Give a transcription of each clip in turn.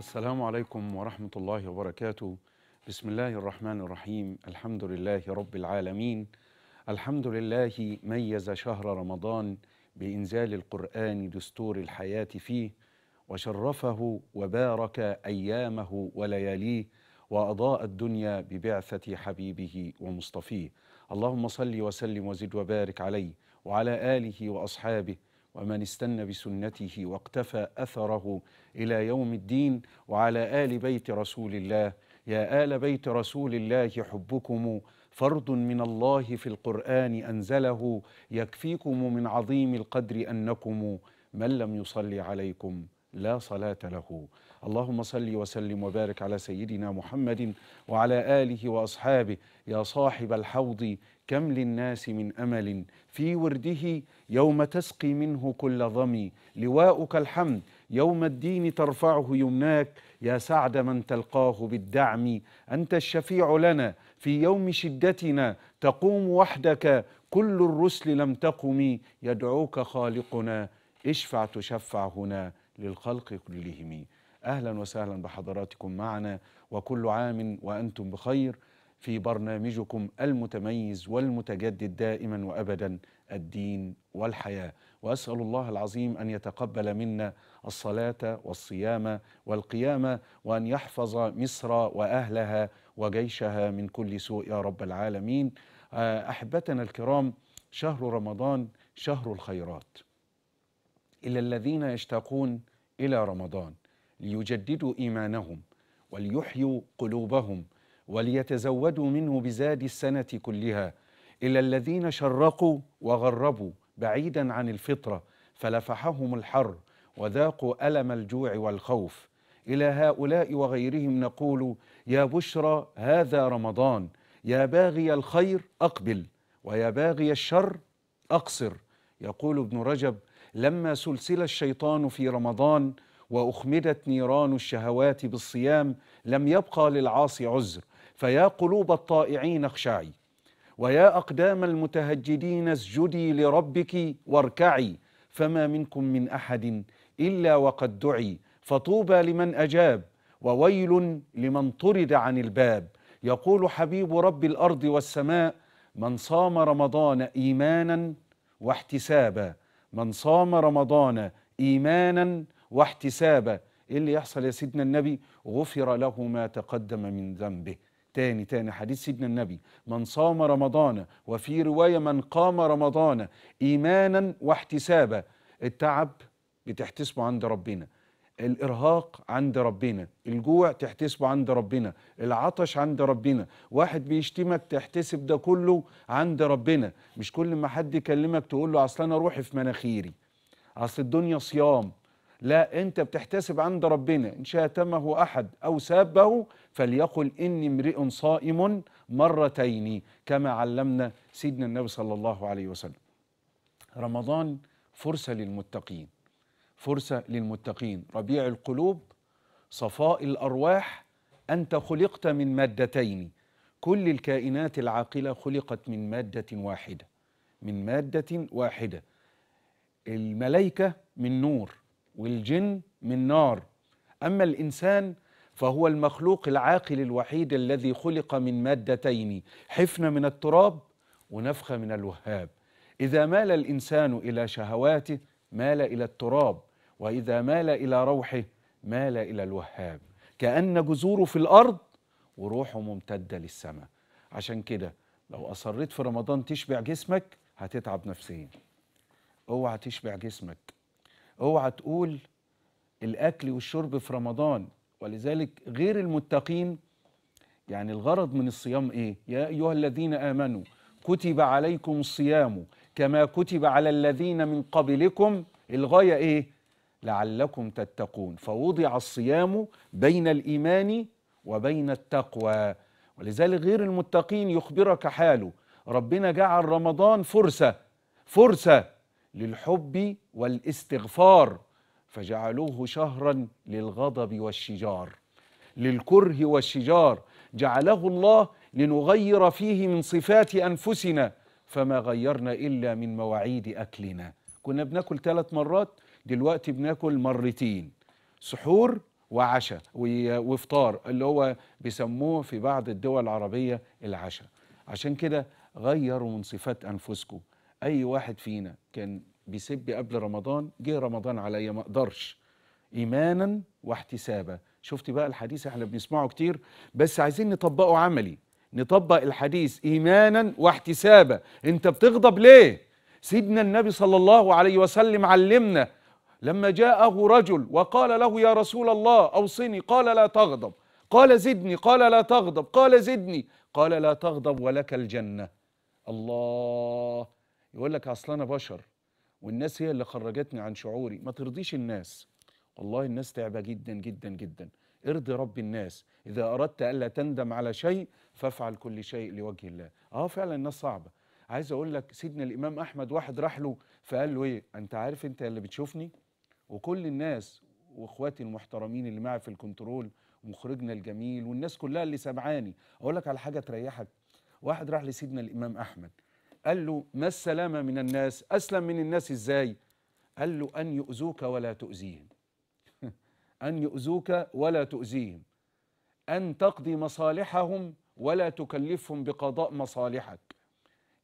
السلام عليكم ورحمة الله وبركاته بسم الله الرحمن الرحيم الحمد لله رب العالمين الحمد لله ميز شهر رمضان بإنزال القرآن دستور الحياة فيه وشرفه وبارك أيامه ولياليه وأضاء الدنيا ببعثة حبيبه ومصطفيه اللهم صل وسلم وزد وبارك عليه وعلى آله وأصحابه ومن استنى بسنته واقتفى اثره الى يوم الدين وعلى ال بيت رسول الله يا ال بيت رسول الله حبكم فرض من الله في القران انزله يكفيكم من عظيم القدر انكم من لم يصلي عليكم لا صلاة له اللهم صل وسلم وبارك على سيدنا محمد وعلى آله وأصحابه يا صاحب الحوض كم للناس من امل في ورده يوم تسقي منه كل ظمي لواؤك الحمد يوم الدين ترفعه يمناك يا سعد من تلقاه بالدعم انت الشفيع لنا في يوم شدتنا تقوم وحدك كل الرسل لم تقم يدعوك خالقنا اشفع تشفع هنا للخلق كلهم اهلا وسهلا بحضراتكم معنا وكل عام وانتم بخير في برنامجكم المتميز والمتجدد دائما وابدا الدين والحياه واسال الله العظيم ان يتقبل منا الصلاه والصيام والقيام وان يحفظ مصر واهلها وجيشها من كل سوء يا رب العالمين آه، احبتنا الكرام شهر رمضان شهر الخيرات الى الذين يشتاقون الى رمضان ليجددوا ايمانهم وليحيوا قلوبهم وليتزودوا منه بزاد السنة كلها إلى الذين شرقوا وغربوا بعيدا عن الفطرة فلفحهم الحر وذاقوا ألم الجوع والخوف إلى هؤلاء وغيرهم نقول يا بشرى هذا رمضان يا باغي الخير أقبل ويا باغي الشر أقصر يقول ابن رجب لما سلسل الشيطان في رمضان وأخمدت نيران الشهوات بالصيام لم يبقى للعاصي عزر فيا قلوب الطائعين اخشعي ويا أقدام المتهجدين اسجدي لربك واركعي فما منكم من أحد إلا وقد دعي فطوبى لمن أجاب وويل لمن طرد عن الباب يقول حبيب رب الأرض والسماء من صام رمضان إيمانا واحتسابا من صام رمضان إيمانا واحتسابا إيه اللي يحصل يا سيدنا النبي غفر له ما تقدم من ذنبه تاني تاني حديث سيدنا النبي من صام رمضان وفي رواية من قام رمضان إيمانا واحتسابا التعب بتحتسبه عند ربنا الارهاق عند ربنا الجوع تحتسبه عند ربنا العطش عند ربنا واحد بيشتمك تحتسب ده كله عند ربنا مش كل ما حد يكلمك تقول له اصل انا روحي في مناخيري اصل الدنيا صيام لا أنت بتحتسب عند ربنا إن شاتمه أحد أو سابه فليقل إني امرئ صائم مرتين كما علمنا سيدنا النبي صلى الله عليه وسلم رمضان فرصة للمتقين فرصة للمتقين ربيع القلوب صفاء الأرواح أنت خلقت من مادتين كل الكائنات العاقلة خلقت من مادة واحدة من مادة واحدة الملائكة من نور والجن من نار أما الإنسان فهو المخلوق العاقل الوحيد الذي خلق من مادتين حفنة من التراب ونفخة من الوهاب إذا مال الإنسان إلى شهواته مال إلى التراب وإذا مال إلى روحه مال إلى الوهاب كأن جذوره في الأرض وروحه ممتدة للسماء عشان كده لو أصريت في رمضان تشبع جسمك هتتعب نفسيا اوعى تشبع جسمك اوعى تقول الاكل والشرب في رمضان ولذلك غير المتقين يعني الغرض من الصيام ايه يا ايها الذين امنوا كتب عليكم الصيام كما كتب على الذين من قبلكم الغايه ايه لعلكم تتقون فوضع الصيام بين الايمان وبين التقوى ولذلك غير المتقين يخبرك حاله ربنا جعل رمضان فرصه فرصه للحب والاستغفار فجعلوه شهرا للغضب والشجار للكره والشجار جعله الله لنغير فيه من صفات انفسنا فما غيرنا الا من مواعيد اكلنا كنا بناكل ثلاث مرات دلوقتي بناكل مرتين سحور وعشاء وافطار اللي هو بيسموه في بعض الدول العربيه العشاء عشان كده غيروا من صفات انفسكم اي واحد فينا كان بيسب قبل رمضان جه رمضان عليا ما اقدرش ايمانا واحتسابا شفت بقى الحديث احنا بنسمعه كتير بس عايزين نطبقه عملي نطبق الحديث ايمانا واحتسابا انت بتغضب ليه سيدنا النبي صلى الله عليه وسلم علمنا لما جاءه رجل وقال له يا رسول الله اوصني قال لا تغضب قال زدني قال لا تغضب قال زدني قال لا تغضب ولك الجنه الله يقول لك اصل انا بشر والناس هي اللي خرجتني عن شعوري ما ترضيش الناس والله الناس تعبه جدا جدا جدا ارضي رب الناس اذا اردت الا تندم على شيء فافعل كل شيء لوجه الله اه فعلا الناس صعبه عايز اقول لك سيدنا الامام احمد واحد راح له فقال له ايه انت عارف انت اللي بتشوفني وكل الناس واخواتي المحترمين اللي معي في الكنترول ومخرجنا الجميل والناس كلها اللي سامعاني اقول لك على حاجه تريحك واحد راح لسيدنا الامام احمد قال له ما السلامة من الناس أسلم من الناس إزاي قال له أن يؤذوك ولا تؤذيهم أن يؤذوك ولا تؤذيهم أن تقضي مصالحهم ولا تكلفهم بقضاء مصالحك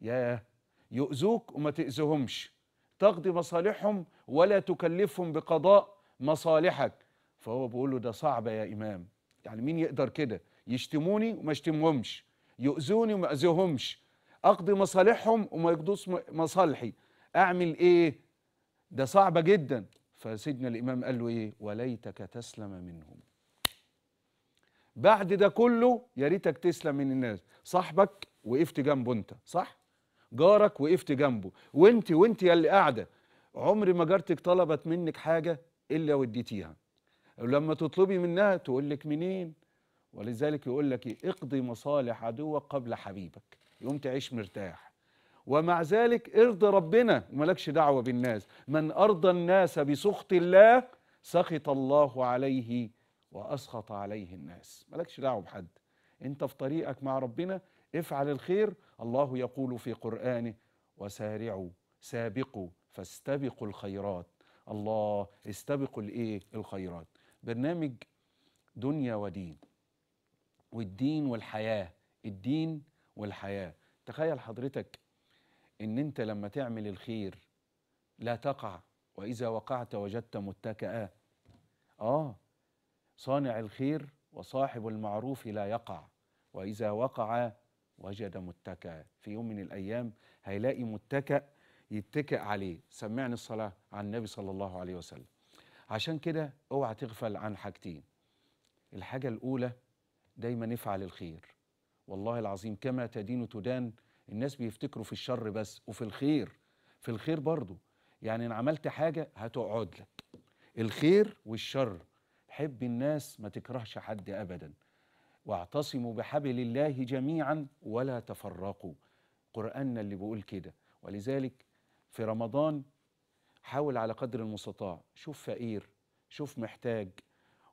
يا يؤذوك وما تأذهمش تقضي مصالحهم ولا تكلفهم بقضاء مصالحك فهو بيقول له ده صعب يا إمام يعني مين يقدر كده يشتموني وما اشتمهمش يؤذوني وما أذيهمش اقضي مصالحهم وما يقضوش مصالحي اعمل ايه ده صعبه جدا فسيدنا الامام قال له ايه وليتك تسلم منهم بعد ده كله يا ريتك تسلم من الناس صاحبك وقفت جنبه انت صح جارك وقفت جنبه وانت وانت يا اللي قاعده عمر ما جارتك طلبت منك حاجه الا وديتيها ولما تطلبي منها تقول لك منين ولذلك يقول لك إيه؟ اقضي مصالح عدوك قبل حبيبك يقوم تعيش مرتاح ومع ذلك ارضى ربنا وملكش دعوة بالناس من أرضى الناس بسخط الله سخط الله عليه وأسخط عليه الناس ملكش دعوة بحد انت في طريقك مع ربنا افعل الخير الله يقول في قرآنه وسارعوا سابقوا فاستبقوا الخيرات الله استبقوا الايه الخيرات برنامج دنيا ودين والدين والحياة الدين والحياة تخيل حضرتك ان انت لما تعمل الخير لا تقع واذا وقعت وجدت متكئا اه صانع الخير وصاحب المعروف لا يقع واذا وقع وجد متكئا في يوم من الايام هيلاقي متكئ يتكئ عليه سمعني الصلاه على النبي صلى الله عليه وسلم عشان كده اوعى تغفل عن حاجتين الحاجه الاولى دايما افعل الخير والله العظيم كما تدين تدان الناس بيفتكروا في الشر بس وفي الخير في الخير برضو يعني ان عملت حاجه هتقعد لك الخير والشر حب الناس ما تكرهش حد ابدا واعتصموا بحبل الله جميعا ولا تفرقوا قراننا اللي بيقول كده ولذلك في رمضان حاول على قدر المستطاع شوف فقير شوف محتاج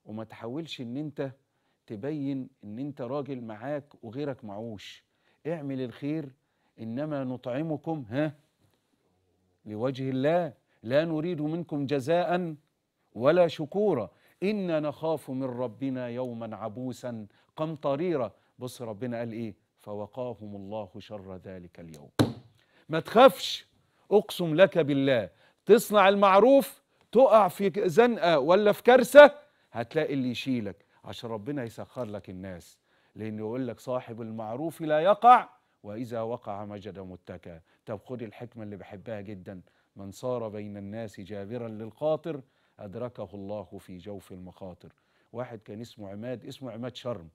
وما تحاولش ان انت تبين ان انت راجل معاك وغيرك معوش اعمل الخير انما نطعمكم ها لوجه الله لا نريد منكم جزاء ولا شكورا انا نخاف من ربنا يوما عبوسا قمطريرا بص ربنا قال ايه فوقاهم الله شر ذلك اليوم ما تخافش اقسم لك بالله تصنع المعروف تقع في زنقه ولا في كارثه هتلاقي اللي يشيلك عشان ربنا يسخر لك الناس لأنه يقول لك صاحب المعروف لا يقع وإذا وقع مجد متكى طب خد الحكمة اللي بحبها جدا من صار بين الناس جابرا للخاطر أدركه الله في جوف المخاطر واحد كان اسمه عماد اسمه عماد شرم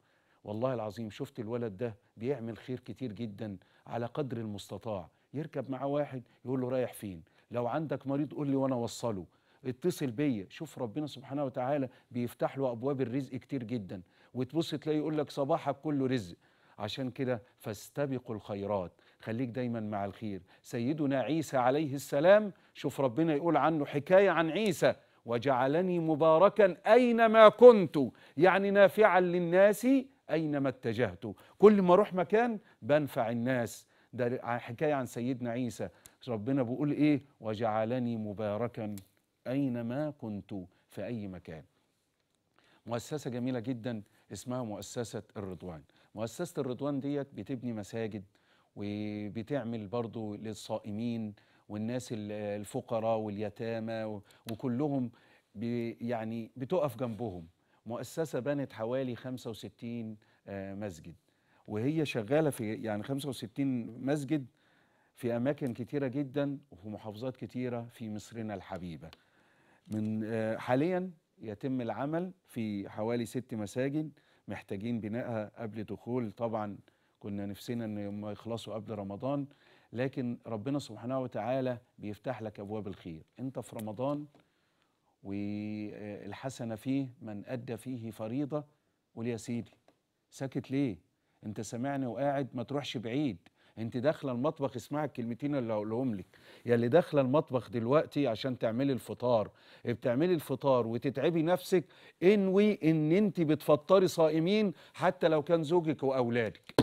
والله العظيم شفت الولد ده بيعمل خير كتير جدا على قدر المستطاع يركب مع واحد يقول له رايح فين لو عندك مريض قول لي وانا اوصله اتصل بيا شوف ربنا سبحانه وتعالى بيفتح له ابواب الرزق كتير جدا وتبص تلاقي يقول لك صباحك كله رزق عشان كده فاستبقوا الخيرات خليك دايما مع الخير سيدنا عيسى عليه السلام شوف ربنا يقول عنه حكايه عن عيسى وجعلني مباركا اينما كنت يعني نافعا للناس اينما اتجهت كل ما اروح مكان بنفع الناس ده حكايه عن سيدنا عيسى ربنا بيقول ايه وجعلني مباركا أينما كنت في أي مكان مؤسسة جميلة جدا اسمها مؤسسة الرضوان مؤسسة الرضوان ديت بتبني مساجد وبتعمل برضو للصائمين والناس الفقراء واليتامى وكلهم يعني بتقف جنبهم مؤسسة بنت حوالي 65 آه، مسجد وهي شغالة في يعني 65 مسجد في أماكن كتيرة جدا وفي محافظات كتيرة في مصرنا الحبيبة من آه، حاليا يتم العمل في حوالي ست مساجد محتاجين بنائها قبل دخول طبعا كنا نفسنا ان ما يخلصوا قبل رمضان لكن ربنا سبحانه وتعالى بيفتح لك ابواب الخير انت في رمضان والحسنه فيه من ادى فيه فريضه قول يا سيدي ساكت ليه انت سامعني وقاعد ما تروحش بعيد انت داخله المطبخ اسمعي الكلمتين اللي هقولهم لك يا اللي داخله المطبخ دلوقتي عشان تعملي الفطار بتعملي الفطار وتتعبي نفسك انوي ان انت بتفطري صائمين حتى لو كان زوجك واولادك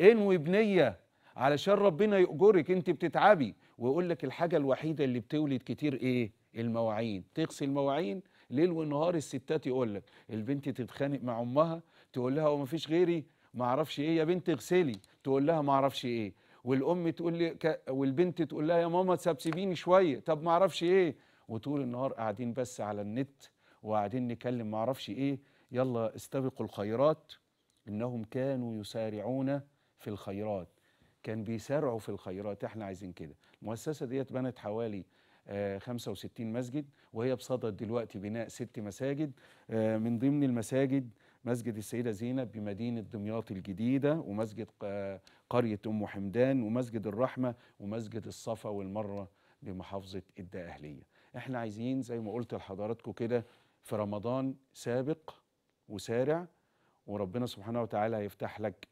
انوي بنيه علشان ربنا يأجرك انت بتتعبي ويقول لك الحاجه الوحيده اللي بتولد كتير ايه المواعين تغسل مواعين ليل ونهار الستات يقول لك البنت تتخانق مع امها تقول لها وما فيش غيري ما اعرفش ايه يا بنت اغسلي تقول لها ما اعرفش ايه والام تقول لي ك... والبنت تقول لها يا ماما تسبسبيني شويه طب ما اعرفش ايه وطول النهار قاعدين بس على النت وقاعدين نكلم ما اعرفش ايه يلا استبقوا الخيرات انهم كانوا يسارعون في الخيرات كان بيسارعوا في الخيرات احنا عايزين كده المؤسسه ديت بنت حوالي 65 آه، مسجد وهي بصدد دلوقتي بناء ست مساجد آه، من ضمن المساجد مسجد السيدة زينب بمدينة دمياط الجديدة ومسجد قرية أم حمدان ومسجد الرحمة ومسجد الصفا والمرة بمحافظة الدقهلية احنا عايزين زي ما قلت لحضراتكم كده في رمضان سابق وسارع وربنا سبحانه وتعالى هيفتح لك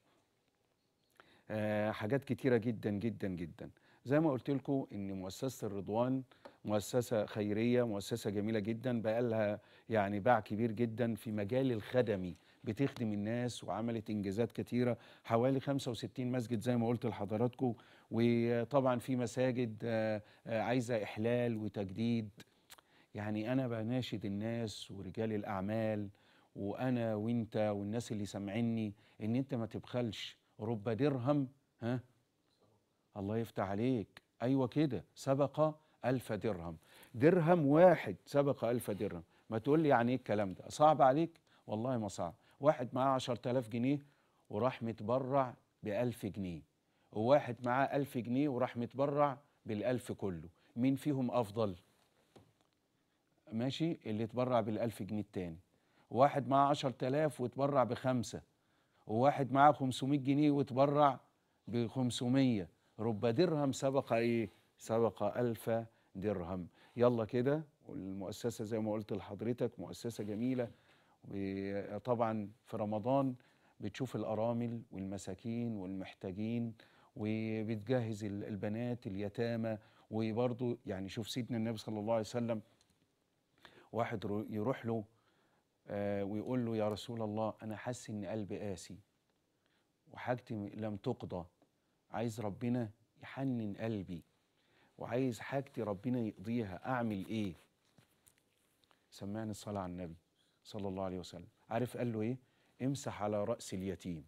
آه، حاجات كتيرة جدا جدا جدا زي ما قلت لكم ان مؤسسه الرضوان مؤسسه خيريه مؤسسه جميله جدا بقى لها يعني باع كبير جدا في مجال الخدمي بتخدم الناس وعملت انجازات كتيره حوالي 65 مسجد زي ما قلت لحضراتكم وطبعا في مساجد آه، آه، عايزه احلال وتجديد يعني انا بناشد الناس ورجال الاعمال وانا وانت والناس اللي سامعيني ان انت ما تبخلش رب درهم ها الله يفتح عليك أيوة كده سبق ألف درهم درهم واحد سبق ألف درهم ما تقول لي يعني إيه الكلام ده صعب عليك والله ما صعب واحد معاه 10000 جنيه وراح متبرع بألف جنيه وواحد معاه ألف جنيه وراح متبرع بالألف كله مين فيهم أفضل؟ ماشي اللي تبرع بالألف جنيه التاني واحد معاه 10000 واتبرع بخمسة وواحد معاه 500 جنيه واتبرع ب 500 رب درهم سبق ايه سبق ألف درهم يلا كده والمؤسسة زي ما قلت لحضرتك مؤسسة جميلة طبعا في رمضان بتشوف الأرامل والمساكين والمحتاجين وبتجهز البنات اليتامى وبرضو يعني شوف سيدنا النبي صلى الله عليه وسلم واحد يروح له آه، ويقول له يا رسول الله أنا حاسس إن قلبي قاسي وحاجتي لم تقضى عايز ربنا يحنن قلبي وعايز حاجتي ربنا يقضيها أعمل إيه سمعني الصلاة على النبي صلى الله عليه وسلم عارف قال له إيه امسح على رأس اليتيم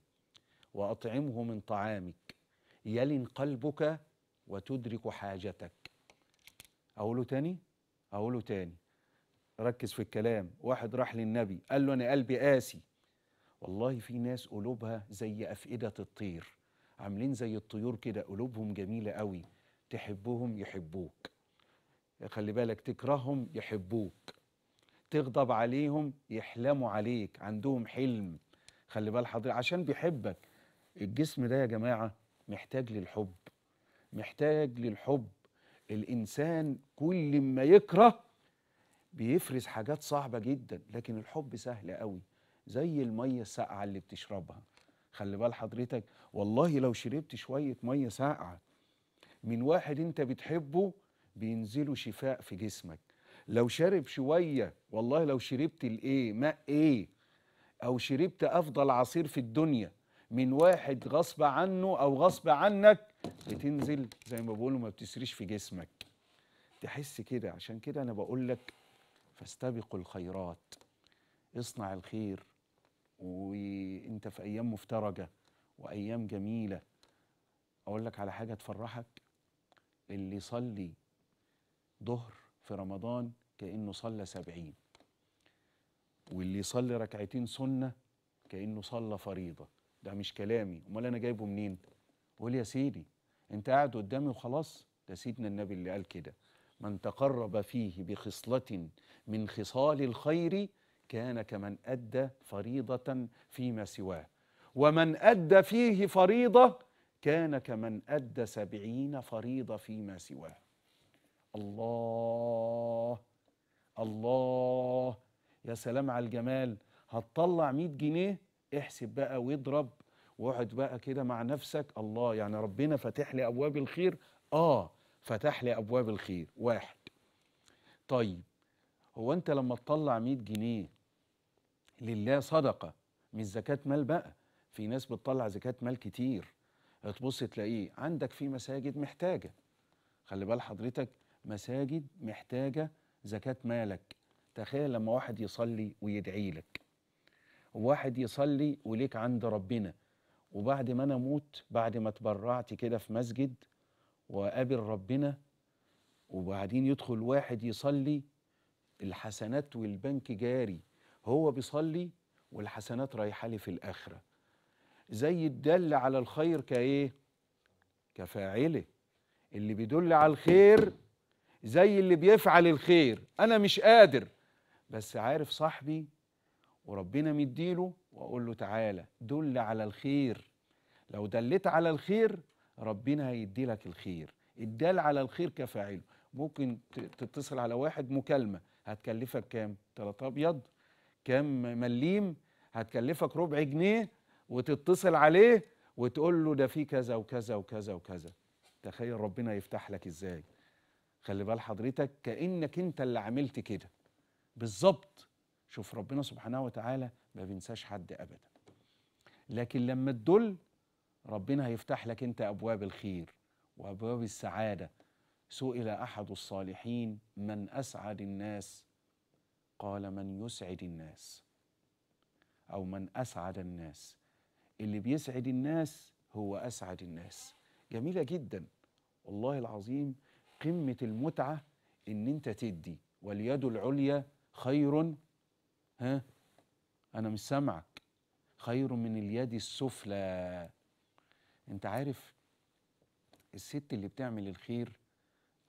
وأطعمه من طعامك يلن قلبك وتدرك حاجتك أقوله تاني أقوله تاني ركز في الكلام واحد راح للنبي قال له أنا قلبي قاسي والله في ناس قلوبها زي أفئدة الطير عاملين زي الطيور كده قلوبهم جميله قوي تحبهم يحبوك خلي بالك تكرههم يحبوك تغضب عليهم يحلموا عليك عندهم حلم خلي بال حضرتك عشان بيحبك الجسم ده يا جماعه محتاج للحب محتاج للحب الانسان كل ما يكره بيفرز حاجات صعبه جدا لكن الحب سهل قوي زي الميه الساقعه اللي بتشربها خلي بال حضرتك والله لو شربت شوية مية ساقعة من واحد انت بتحبه بينزلوا شفاء في جسمك لو شرب شوية والله لو شربت الايه ماء ايه او شربت افضل عصير في الدنيا من واحد غصب عنه او غصب عنك بتنزل زي ما بقولوا ما بتسريش في جسمك تحس كده عشان كده انا بقول لك فاستبقوا الخيرات اصنع الخير وانت في ايام مفترجه وايام جميله اقول لك على حاجه تفرحك اللي يصلي ظهر في رمضان كانه صلى سبعين واللي يصلي ركعتين سنه كانه صلى فريضه ده مش كلامي امال انا جايبه منين قول يا سيدي انت قاعد قدامي وخلاص ده سيدنا النبي اللي قال كده من تقرب فيه بخصله من خصال الخير كان كمن أدى فريضة فيما سواه ومن أدى فيه فريضة كان كمن أدى سبعين فريضة فيما سواه الله الله يا سلام على الجمال هتطلع 100 جنيه احسب بقى واضرب واقعد بقى كده مع نفسك الله يعني ربنا فاتح لي ابواب الخير اه فتح لي ابواب الخير واحد طيب هو انت لما تطلع 100 جنيه لله صدقه مش زكاه مال بقى في ناس بتطلع زكاه مال كتير هتبص تلاقيه عندك في مساجد محتاجه خلي بال حضرتك مساجد محتاجه زكاه مالك تخيل لما واحد يصلي ويدعي لك واحد يصلي وليك عند ربنا وبعد ما انا اموت بعد ما تبرعت كده في مسجد وقابل ربنا وبعدين يدخل واحد يصلي الحسنات والبنك جاري هو بيصلي والحسنات رايحه لي في الاخره زي الدل على الخير كايه كفاعله اللي بيدل على الخير زي اللي بيفعل الخير انا مش قادر بس عارف صاحبي وربنا مديله واقول له تعالى دل على الخير لو دليت على الخير ربنا هيدي لك الخير الدال على الخير كفاعله ممكن تتصل على واحد مكالمه هتكلفك كام تلاتة ابيض كام مليم هتكلفك ربع جنيه وتتصل عليه وتقول له ده في كذا وكذا وكذا وكذا تخيل ربنا يفتح لك ازاي خلي بال حضرتك كانك انت اللي عملت كده بالظبط شوف ربنا سبحانه وتعالى ما بينساش حد ابدا لكن لما تدل ربنا هيفتح لك انت ابواب الخير وابواب السعاده سئل احد الصالحين من اسعد الناس قال من يسعد الناس أو من أسعد الناس اللي بيسعد الناس هو أسعد الناس جميلة جدا والله العظيم قمة المتعة إن أنت تدي واليد العليا خير ها أنا مش سامعك خير من اليد السفلى أنت عارف الست اللي بتعمل الخير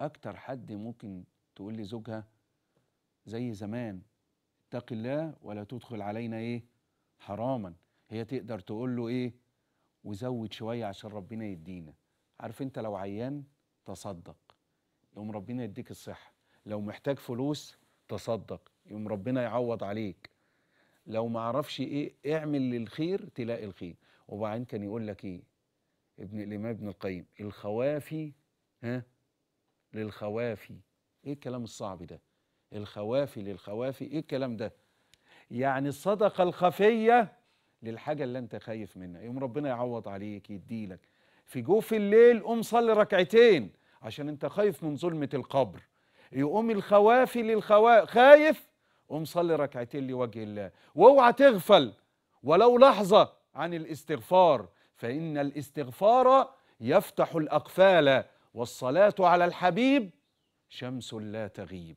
أكتر حد ممكن تقول لزوجها زي زمان اتق الله ولا تدخل علينا ايه حراما هي تقدر تقول له ايه وزود شويه عشان ربنا يدينا عارف انت لو عيان تصدق يقوم ربنا يديك الصحه لو محتاج فلوس تصدق يقوم ربنا يعوض عليك لو ما عرفش ايه اعمل للخير تلاقي الخير وبعدين كان يقول لك ايه ابن الامام ابن القيم الخوافي ها للخوافي ايه الكلام الصعب ده الخوافي للخوافي ايه الكلام ده يعني الصدقه الخفيه للحاجه اللي انت خايف منها يوم ربنا يعوض عليك يديلك في جوف الليل قوم صلي ركعتين عشان انت خايف من ظلمه القبر يقوم الخوافي للخوا خايف قوم صلي ركعتين لوجه الله واوعى تغفل ولو لحظه عن الاستغفار فان الاستغفار يفتح الاقفال والصلاه على الحبيب شمس لا تغيب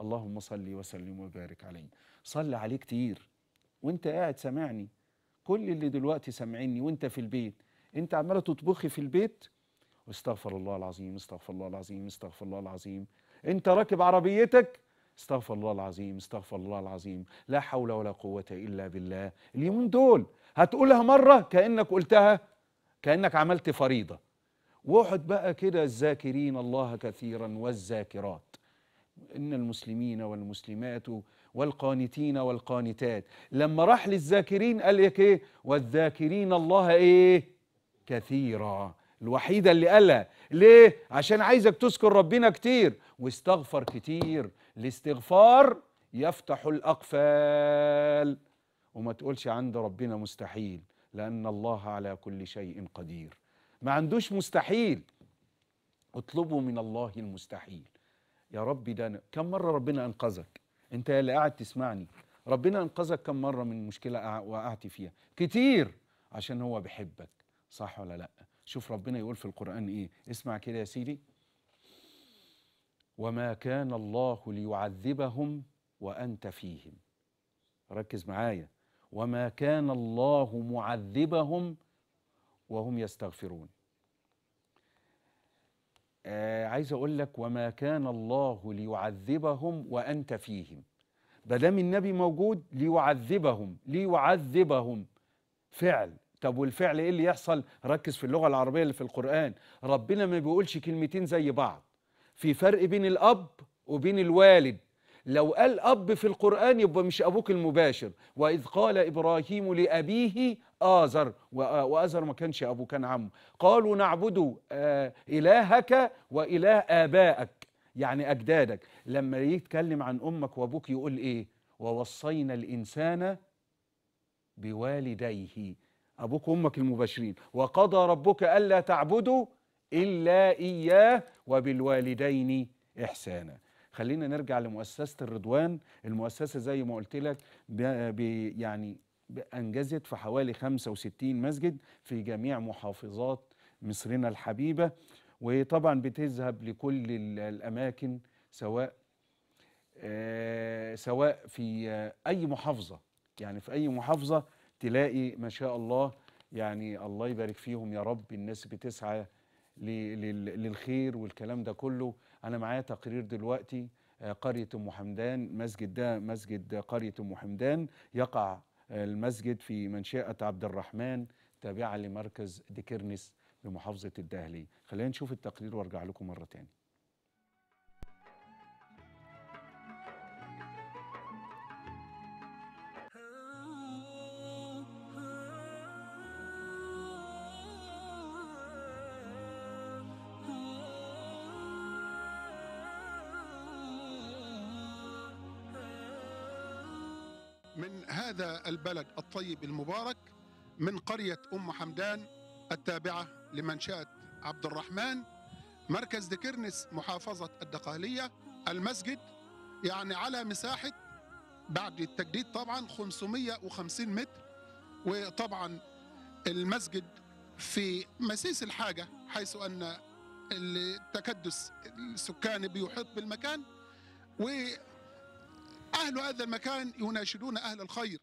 اللهم صل وسلم وبارك عليه صل عليه كتير وانت قاعد سامعني كل اللي دلوقتي سامعيني وانت في البيت انت عماله تطبخي في البيت واستغفر الله العظيم استغفر الله العظيم استغفر الله العظيم انت راكب عربيتك استغفر الله العظيم استغفر الله العظيم لا حول ولا قوة إلا بالله اليومين دول هتقولها مرة كأنك قلتها كأنك عملت فريضة واقعد بقى كده الذاكرين الله كثيرا والذاكرات إن المسلمين والمسلمات والقانتين والقانتات لما راح للذاكرين قال لك إيه والذاكرين الله إيه كثيرا الوحيدة اللي قالها ليه عشان عايزك تذكر ربنا كتير واستغفر كتير الاستغفار يفتح الأقفال وما تقولش عند ربنا مستحيل لأن الله على كل شيء قدير ما عندوش مستحيل اطلبوا من الله المستحيل يا ربي ده أنا كم مرة ربنا أنقذك أنت اللي قاعد تسمعني ربنا أنقذك كم مرة من مشكلة وقعت فيها كتير عشان هو بيحبك صح ولا لأ شوف ربنا يقول في القرآن إيه اسمع كده يا سيدي وما كان الله ليعذبهم وأنت فيهم ركز معايا وما كان الله معذبهم وهم يستغفرون آه عايز اقول لك وما كان الله ليعذبهم وانت فيهم ما دام النبي موجود ليعذبهم ليعذبهم فعل طب والفعل ايه اللي يحصل ركز في اللغه العربيه اللي في القران ربنا ما بيقولش كلمتين زي بعض في فرق بين الاب وبين الوالد لو قال أب في القرآن يبقى مش أبوك المباشر وإذ قال إبراهيم لأبيه آزر وآزر ما كانش أبوه كان عمه قالوا نعبد آه، إلهك وإله آبائك يعني أجدادك لما يتكلم عن أمك وأبوك يقول إيه ووصينا الإنسان بوالديه أبوك وأمك المباشرين وقضى ربك ألا تعبدوا إلا إياه وبالوالدين إحسانا خلينا نرجع لمؤسسه الرضوان المؤسسه زي ما قلت لك يعني انجزت في حوالي 65 مسجد في جميع محافظات مصرنا الحبيبه وطبعا بتذهب لكل الاماكن سواء آه، سواء في اي محافظه يعني في اي محافظه تلاقي ما شاء الله يعني الله يبارك فيهم يا رب الناس بتسعى للخير والكلام ده كله انا معايا تقرير دلوقتي آه، قريه ام حمدان مسجد ده مسجد قريه ام حمدان يقع آه، المسجد في منشاه عبد الرحمن تابعه لمركز ديكرنس بمحافظه الدهلي خلينا نشوف التقرير وارجع لكم مره تاني هذا البلد الطيب المبارك من قرية أم حمدان التابعة لمنشأة عبد الرحمن مركز دكرنس محافظة الدقهلية المسجد يعني على مساحة بعد التجديد طبعا 550 متر وطبعا المسجد في مسيس الحاجة حيث أن التكدس السكاني بيحيط بالمكان أهل هذا المكان يناشدون أهل الخير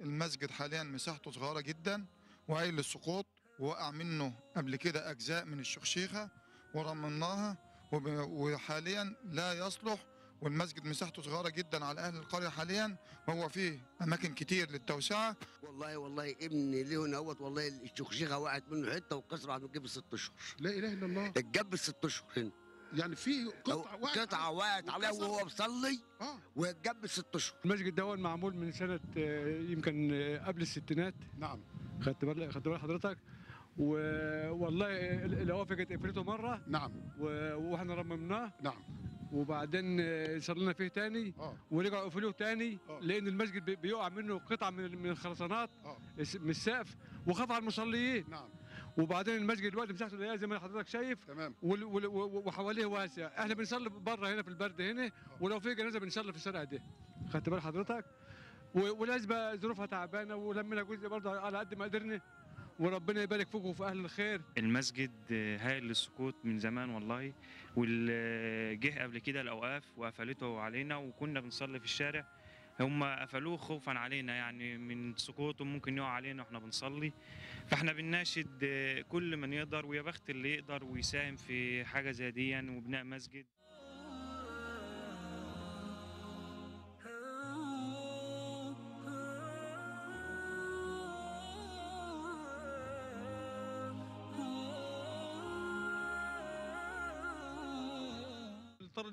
المسجد حاليا مساحته صغيرة جدا وعيل للسقوط ووقع منه قبل كده أجزاء من الشخشيخة ورممناها وحاليا لا يصلح والمسجد مساحته صغيره جدا على اهل القريه حاليا وهو فيه اماكن كتير للتوسعه والله والله ابني ليه اهوت والله الشخشيخه وقعت منه حته والقصر عم جاب ست اشهر لا اله الا الله اتجاب ست اشهر هنا يعني في قطعه وقعت قطعه عليه وهو بيصلي اه ست اشهر المسجد ده معمول من سنه آه، يمكن آه، قبل الستينات نعم خدت بال خدت بال حضرتك والله الاوافق اتقفلته قفلته مره نعم واحنا رممناه نعم وبعدين آه، صار لنا فيه تاني آه. ورجعوا قفلوه تاني آه. لان المسجد بيقع منه قطعه من من الخرسانات من السقف وخاف على المصليين نعم وبعدين المسجد دلوقتي مساحته ضيقه زي ما حضرتك شايف تمام وحواليه واسع احنا بنصلي بره هنا في البرد هنا ولو في جنازه بنصلي في الشارع ده خدت بال حضرتك والناس ظروفها تعبانه ولمينا جزء برضه على قد ما قدرنا وربنا يبارك فيكم وفي اهل الخير المسجد آه، هايل للسقوط من زمان والله والجه قبل كده الاوقاف وقفلته علينا وكنا بنصلي في الشارع هم قفلوه خوفا علينا يعني من سقوطه ممكن يقع علينا واحنا بنصلي فاحنا بنناشد آه، كل من يقدر ويا بخت اللي يقدر ويساهم في حاجه زي دي يعني وبناء مسجد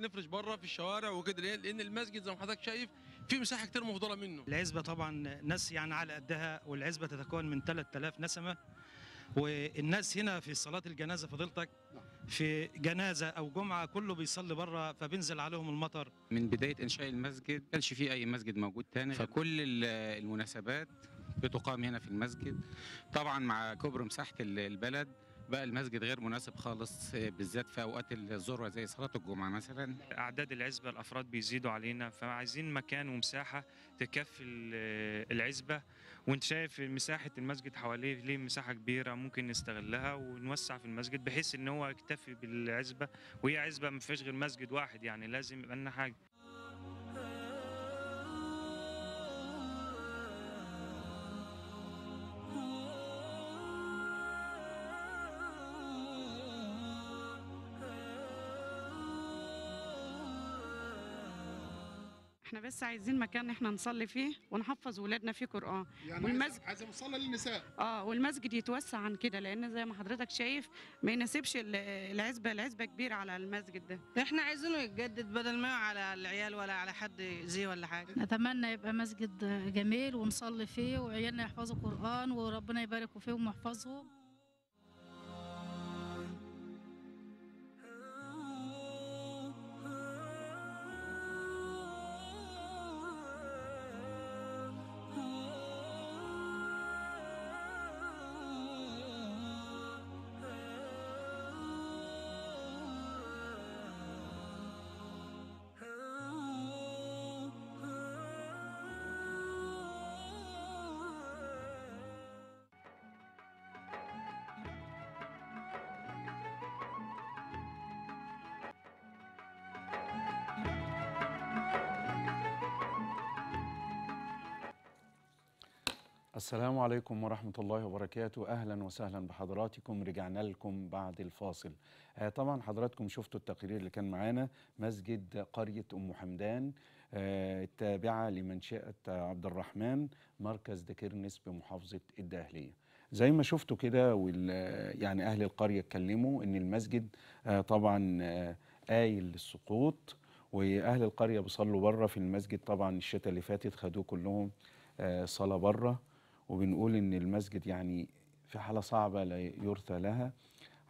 نفرش بره في الشوارع وكده لان المسجد زي ما حضرتك شايف في مساحه كتير مفضله منه العزبه طبعا ناس يعني على قدها والعزبه تتكون من 3000 نسمه والناس هنا في صلاه الجنازه فضيلتك في جنازه او جمعه كله بيصلي بره فبينزل عليهم المطر من بدايه انشاء المسجد ما كانش في اي مسجد موجود تاني فكل المناسبات بتقام هنا في المسجد طبعا مع كبر مساحه البلد بقى المسجد غير مناسب خالص بالذات في اوقات الذروه زي صلاه الجمعه مثلا اعداد العزبه الافراد بيزيدوا علينا فعايزين مكان ومساحه تكفي العزبه وانت شايف مساحه المسجد حواليه ليه مساحه كبيره ممكن نستغلها ونوسع في المسجد بحيث ان هو يكتفي بالعزبه وهي عزبه ما فيهاش غير مسجد واحد يعني لازم يبقى لنا حاجه احنا بس عايزين مكان احنا نصلي فيه ونحفظ ولادنا فيه قران يعني والمسجد عايزه مصلى للنساء اه والمسجد يتوسع عن كده لان زي ما حضرتك شايف ما يناسبش العزبه العزبه كبيره على المسجد ده احنا عايزينه يتجدد بدل ما على العيال ولا على حد زي ولا حاجه نتمنى يبقى مسجد جميل ونصلي فيه وعيالنا يحفظوا قران وربنا يبارك فيهم ويحفظهم السلام عليكم ورحمة الله وبركاته أهلا وسهلا بحضراتكم رجعنا لكم بعد الفاصل آه طبعا حضراتكم شفتوا التقرير اللي كان معانا مسجد قرية أم حمدان آه التابعة لمنشأة عبد الرحمن مركز دكيرنس بمحافظة الداهلية زي ما شفتوا كده يعني أهل القرية اتكلموا إن المسجد آه طبعا آه قايل للسقوط وأهل القرية بيصلوا بره في المسجد طبعا الشتاء اللي فاتت خدوه كلهم آه، صلاة بره وبنقول ان المسجد يعني في حاله صعبه لا يرثى لها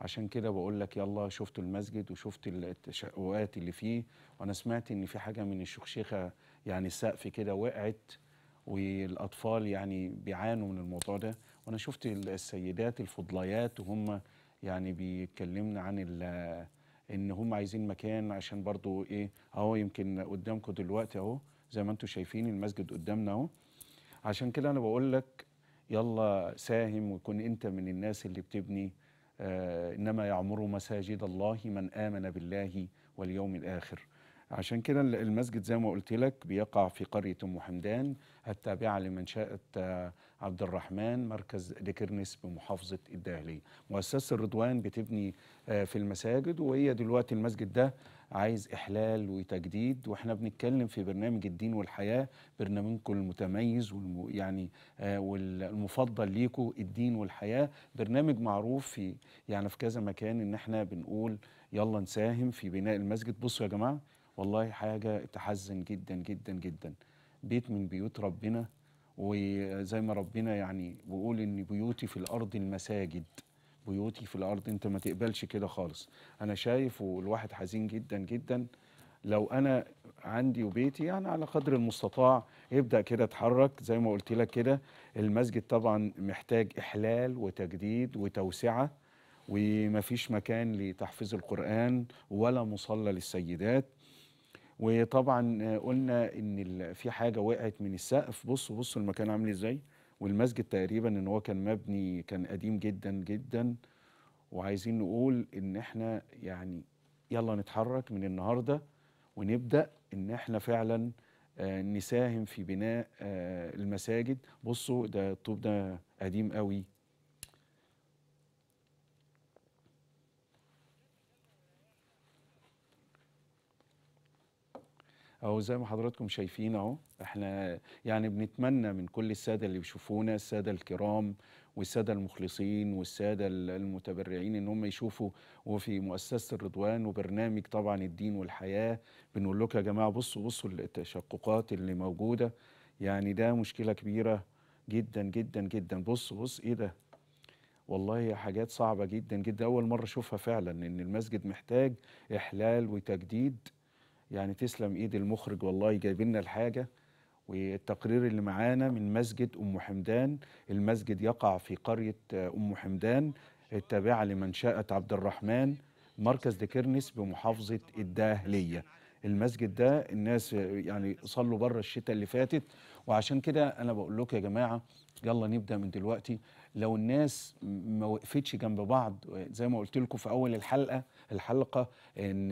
عشان كده بقول لك يلا شفت المسجد وشفت التشققات اللي فيه وانا سمعت ان في حاجه من الشخشيخة يعني السقف كده وقعت والاطفال يعني بيعانوا من الموضوع ده وانا شفت السيدات الفضليات وهم يعني بيتكلمنا عن ان هم عايزين مكان عشان برضو ايه اهو يمكن قدامكم دلوقتي اهو زي ما انتم شايفين المسجد قدامنا اهو عشان كده انا بقول لك يلا ساهم وكن انت من الناس اللي بتبني آه انما يعمر مساجد الله من امن بالله واليوم الاخر عشان كده المسجد زي ما قلت لك بيقع في قرية أم حمدان التابعة لمنشأة عبد الرحمن مركز ديكرنس بمحافظة الدهلية مؤسسة الرضوان بتبني آه، في المساجد وهي دلوقتي المسجد ده عايز إحلال وتجديد وإحنا بنتكلم في برنامج الدين والحياة برنامجكم المتميز والم يعني آه والمفضل ليكم الدين والحياة برنامج معروف في يعني في كذا مكان إن إحنا بنقول يلا نساهم في بناء المسجد بصوا يا جماعة والله حاجة تحزن جدا جدا جدا بيت من بيوت ربنا وزي ما ربنا يعني بيقول إن بيوتي في الأرض المساجد بيوتي في الارض انت ما تقبلش كده خالص انا شايف والواحد حزين جدا جدا لو انا عندي وبيتي يعني على قدر المستطاع ابدا كده اتحرك زي ما قلت لك كده المسجد طبعا محتاج احلال وتجديد وتوسعه ومفيش مكان لتحفيظ القران ولا مصلى للسيدات وطبعا قلنا ان في حاجه وقعت من السقف بصوا بصوا المكان عامل ازاي والمسجد تقريبا ان هو كان مبني كان قديم جدا جدا وعايزين نقول ان احنا يعني يلا نتحرك من النهارده ونبدا ان احنا فعلا آه، نساهم في بناء آه، المساجد بصوا ده الطوب ده قديم قوي او زي ما حضراتكم شايفين اهو احنا يعني بنتمنى من كل الساده اللي بيشوفونا الساده الكرام والساده المخلصين والساده المتبرعين ان هم يشوفوا وفي مؤسسه الرضوان وبرنامج طبعا الدين والحياه بنقول لكم يا جماعه بصوا بصوا التشققات اللي موجوده يعني ده مشكله كبيره جدا جدا جدا بص بص ايه ده والله حاجات صعبه جدا جدا اول مره اشوفها فعلا ان المسجد محتاج احلال وتجديد يعني تسلم ايد المخرج والله جايب لنا الحاجه والتقرير اللي معانا من مسجد أم حمدان المسجد يقع في قرية آه، أم حمدان التابعة لمنشأة عبد الرحمن مركز دكرنس بمحافظة الداهلية المسجد ده الناس آه، يعني صلوا بره الشتاء اللي فاتت وعشان كده انا بقول لكم يا جماعه يلا نبدا من دلوقتي لو الناس ما وقفتش جنب بعض زي ما قلت لكم في اول الحلقه الحلقه ان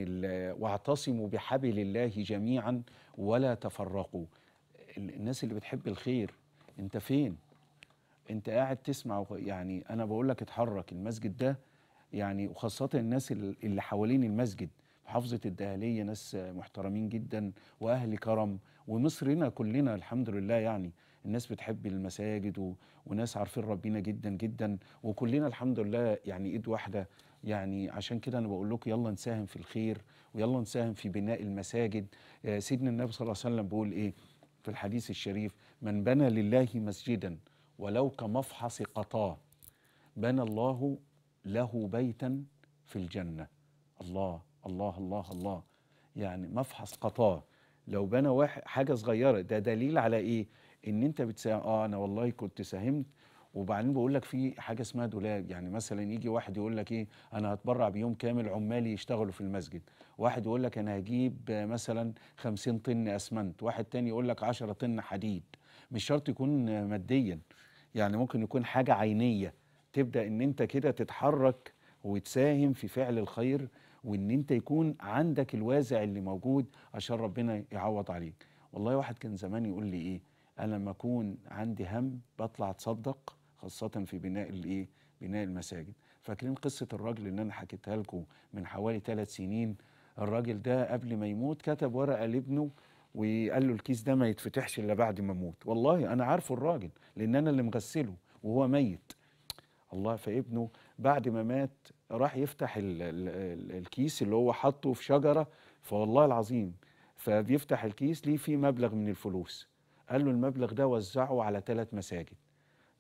واعتصموا بحبل الله جميعا ولا تفرقوا الناس اللي بتحب الخير انت فين انت قاعد تسمع يعني انا بقول لك اتحرك المسجد ده يعني وخاصه الناس اللي حوالين المسجد محافظه الدهليه ناس محترمين جدا واهل كرم ومصرنا كلنا الحمد لله يعني الناس بتحب المساجد و... وناس عارفين ربنا جدا جدا وكلنا الحمد لله يعني ايد واحده يعني عشان كده انا بقول لكم يلا نساهم في الخير ويلا نساهم في بناء المساجد آه، سيدنا النبي صلى الله عليه وسلم بيقول ايه في الحديث الشريف من بنى لله مسجدا ولو كمفحص قطاه بنى الله له بيتا في الجنة الله الله الله الله يعني مفحص قطاه لو بنى واحد حاجة صغيرة ده دليل على إيه إن أنت بتساهم آه أنا والله كنت ساهمت وبعدين بقول لك في حاجه اسمها دولاب يعني مثلا يجي واحد يقول لك ايه انا هتبرع بيوم كامل عمالي يشتغلوا في المسجد واحد يقول لك انا هجيب مثلا 50 طن اسمنت واحد تاني يقول لك 10 طن حديد مش شرط يكون ماديا يعني ممكن يكون حاجه عينيه تبدا ان انت كده تتحرك وتساهم في فعل الخير وان انت يكون عندك الوازع اللي موجود عشان ربنا يعوض عليك والله واحد كان زمان يقول لي ايه انا لما اكون عندي هم بطلع اتصدق خاصة في بناء الايه بناء المساجد فاكرين قصة الراجل اللي انا حكيتها لكم من حوالي ثلاث سنين الراجل ده قبل ما يموت كتب ورقة لابنه وقال له الكيس ده ما يتفتحش الا بعد ما اموت والله انا عارفه الراجل لان انا اللي مغسله وهو ميت الله فابنه بعد ما مات راح يفتح الـ الـ الـ الكيس اللي هو حاطه في شجره فوالله العظيم فبيفتح الكيس ليه فيه مبلغ من الفلوس قال له المبلغ ده وزعه على ثلاث مساجد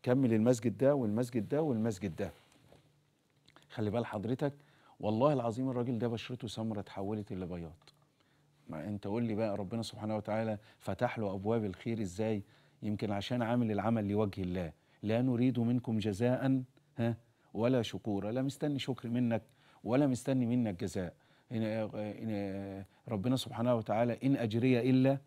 كمل المسجد ده والمسجد ده والمسجد ده خلي بال حضرتك والله العظيم الراجل ده بشرته سمرة تحولت الى بياض ما انت قول لي بقى ربنا سبحانه وتعالى فتح له ابواب الخير ازاي يمكن عشان عامل العمل لوجه الله لا نريد منكم جزاء ها ولا شكورا لا مستني شكر منك ولا مستني منك جزاء إن ربنا سبحانه وتعالى إن أجري إلا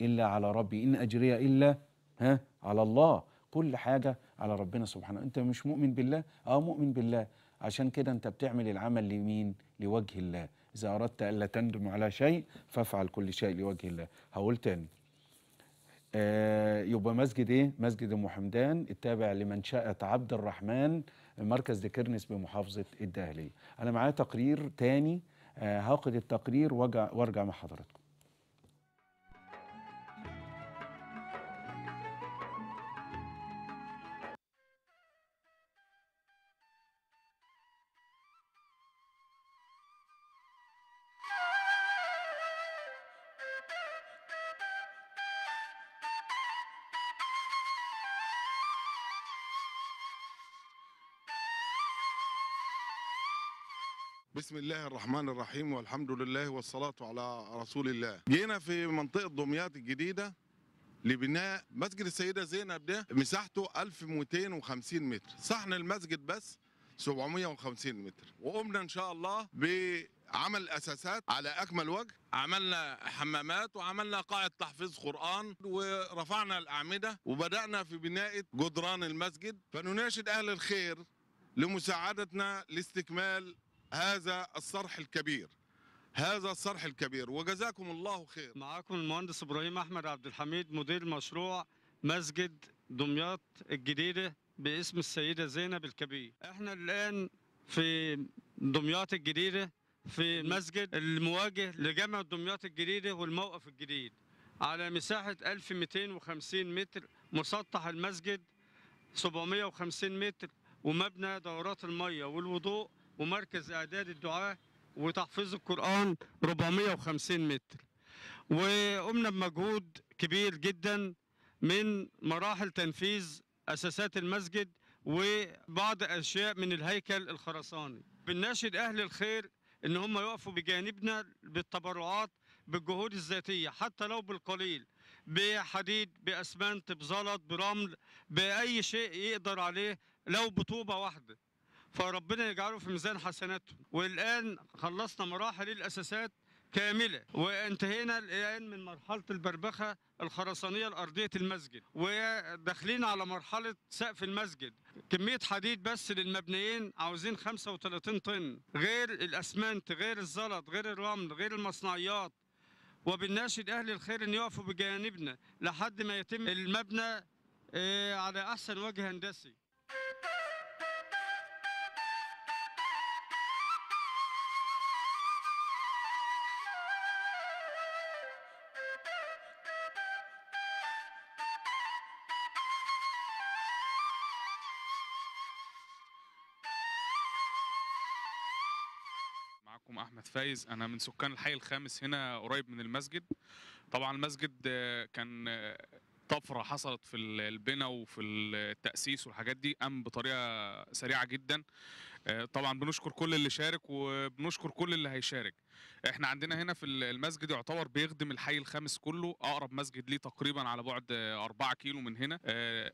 إلا على ربي إن أجري إلا ها على الله كل حاجة على ربنا سبحانه أنت مش مؤمن بالله؟ أه مؤمن بالله عشان كده أنت بتعمل العمل لمين؟ لوجه الله إذا أردت ألا تندم على شيء فافعل كل شيء لوجه الله هقول تاني آه يبقى مسجد ايه؟ مسجد ام حمدان التابع لمنشأة عبد الرحمن مركز ديكرنس بمحافظة الدهلية. أنا معايا تقرير تاني آه هاخد التقرير وارجع مع حضراتكم. بسم الله الرحمن الرحيم والحمد لله والصلاة على رسول الله جينا في منطقة دمياط الجديدة لبناء مسجد السيدة زينب ده مساحته 1250 متر صحن المسجد بس 750 متر وقمنا ان شاء الله بعمل اساسات على اكمل وجه عملنا حمامات وعملنا قاعه تحفيظ قران ورفعنا الاعمده وبدانا في بناء جدران المسجد فنناشد اهل الخير لمساعدتنا لاستكمال هذا الصرح الكبير هذا الصرح الكبير وجزاكم الله خير معاكم المهندس ابراهيم احمد عبد الحميد مدير مشروع مسجد دمياط الجديده باسم السيده زينب الكبير احنا الان في دمياط الجديده في المسجد المواجه لجامعه دمياط الجديده والموقف الجديد على مساحه 1250 متر مسطح المسجد 750 متر ومبنى دورات الميه والوضوء ومركز اعداد الدعاه وتحفيظ القران 450 متر وقمنا بمجهود كبير جدا من مراحل تنفيذ اساسات المسجد وبعض اشياء من الهيكل الخرساني بنناشد اهل الخير ان هم يقفوا بجانبنا بالتبرعات بالجهود الذاتيه حتى لو بالقليل بحديد باسمنت بزلط برمل باي شيء يقدر عليه لو بطوبه واحده فربنا يجعله في ميزان حسناته والآن خلصنا مراحل الأساسات كاملة وانتهينا الآن من مرحلة البربخة الخرسانية الأرضية المسجد وداخلين على مرحلة سقف المسجد كمية حديد بس للمبنيين عاوزين 35 طن غير الأسمنت غير الزلط غير الرمل غير المصنعيات وبناشد أهل الخير أن يقفوا بجانبنا لحد ما يتم المبنى آه، على أحسن وجه هندسي فايز انا من سكان الحي الخامس هنا قريب من المسجد طبعا المسجد كان طفره حصلت في البناء وفي التاسيس والحاجات دي قام بطريقه سريعه جدا آه، طبعا بنشكر كل اللي شارك وبنشكر كل اللي هيشارك احنا عندنا هنا في المسجد يعتبر بيخدم الحي الخامس كله اقرب مسجد ليه تقريبا على بعد 4 كيلو من هنا آه،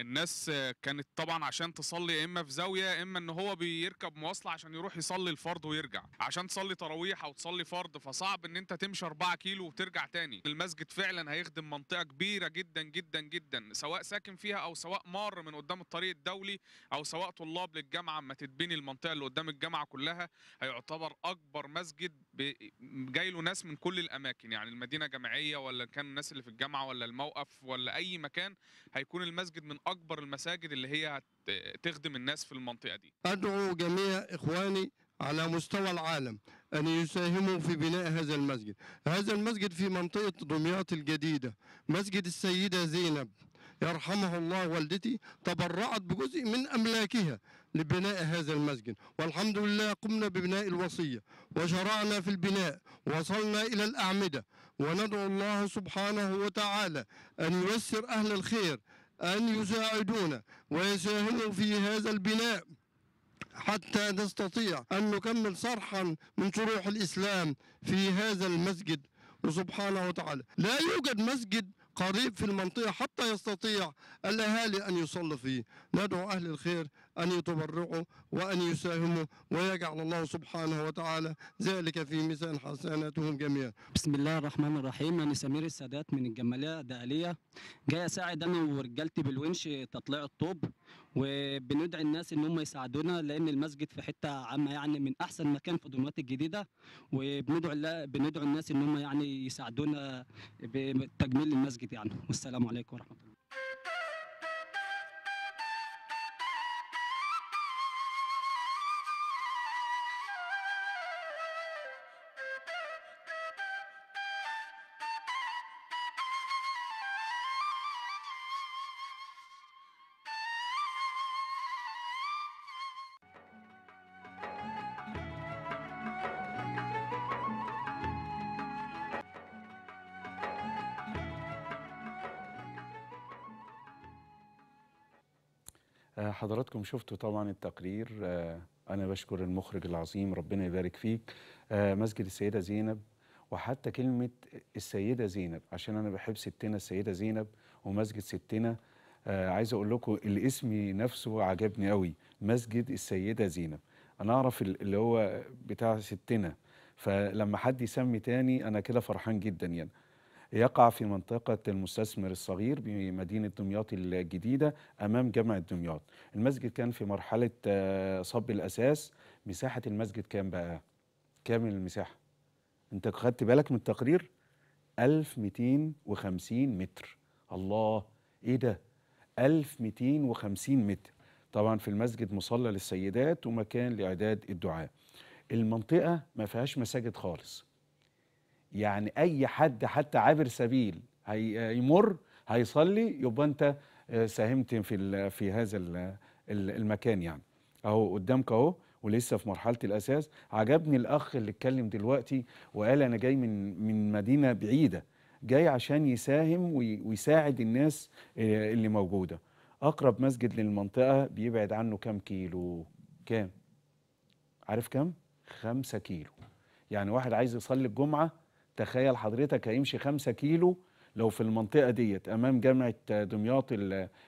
الناس كانت طبعا عشان تصلي اما في زاويه اما ان هو بيركب مواصله عشان يروح يصلي الفرض ويرجع عشان تصلي تراويح او تصلي فرض فصعب ان انت تمشي 4 كيلو وترجع تاني المسجد فعلا هيخدم منطقه كبيره جدا جدا جدا سواء ساكن فيها او سواء مار من قدام الطريق الدولي او سواء طلاب للجامعه ما بين المنطقه اللي قدام الجامعه كلها هيعتبر اكبر مسجد جاي له ناس من كل الاماكن يعني المدينه جامعيه ولا كان الناس اللي في الجامعه ولا الموقف ولا اي مكان هيكون المسجد من اكبر المساجد اللي هي تخدم الناس في المنطقه دي. ادعو جميع اخواني على مستوى العالم أن يساهموا في بناء هذا المسجد هذا المسجد في منطقة دمياط الجديدة مسجد السيدة زينب يرحمه الله والدتي تبرعت بجزء من أملاكها لبناء هذا المسجد والحمد لله قمنا ببناء الوصية وشرعنا في البناء وصلنا إلى الأعمدة وندعو الله سبحانه وتعالى أن ييسر أهل الخير أن يساعدونا ويساهموا في هذا البناء حتى نستطيع أن نكمل صرحا من شروح الإسلام في هذا المسجد وسبحانه وتعالى لا يوجد مسجد قريب في المنطقة حتى يستطيع الأهالي أن يصلي فيه ندعو أهل الخير أن يتبرعوا وأن يساهموا ويجعل الله سبحانه وتعالى ذلك في ميزان حسناتهم جميعا بسم الله الرحمن الرحيم أنا سمير السادات من الجمالية دالية جاي أساعد أنا ورجالتي بالونش تطليع الطوب وبندعي الناس إن هم يساعدونا لأن المسجد في حتة عامة يعني من أحسن مكان في دمياط الجديدة وبندعو بندعو الناس إن هم يعني يساعدونا بتجميل المسجد يعني والسلام عليكم ورحمة الله حضراتكم شفتوا طبعا التقرير آه، أنا بشكر المخرج العظيم ربنا يبارك فيك آه، مسجد السيدة زينب وحتى كلمة السيدة زينب عشان أنا بحب ستنا السيدة زينب ومسجد ستنا آه، عايز أقول لكم الاسم نفسه عجبني قوي مسجد السيدة زينب أنا أعرف اللي هو بتاع ستنا فلما حد يسمي تاني أنا كده فرحان جدا يعني يقع في منطقة المستثمر الصغير بمدينة دمياط الجديدة أمام جامعة دمياط المسجد كان في مرحلة آه، صب الأساس مساحة المسجد كام بقى؟ كامل المساحة؟ أنت خدت بالك من التقرير؟ 1250 متر الله إيه ده؟ 1250 متر طبعا في المسجد مصلى للسيدات ومكان لإعداد الدعاء المنطقة ما فيهاش مساجد خالص يعني اي حد حتى عابر سبيل هيمر هيصلي يبقى انت آه، ساهمت في في هذا المكان يعني اهو قدامك اهو ولسه في مرحله الاساس عجبني الاخ اللي اتكلم دلوقتي وقال انا جاي من من مدينه بعيده جاي عشان يساهم ويساعد الناس آه، اللي موجوده اقرب مسجد للمنطقه بيبعد عنه كام كيلو كام عارف كام خمسة كيلو يعني واحد عايز يصلي الجمعه تخيل حضرتك هيمشي 5 كيلو لو في المنطقه ديت امام جامعه دمياط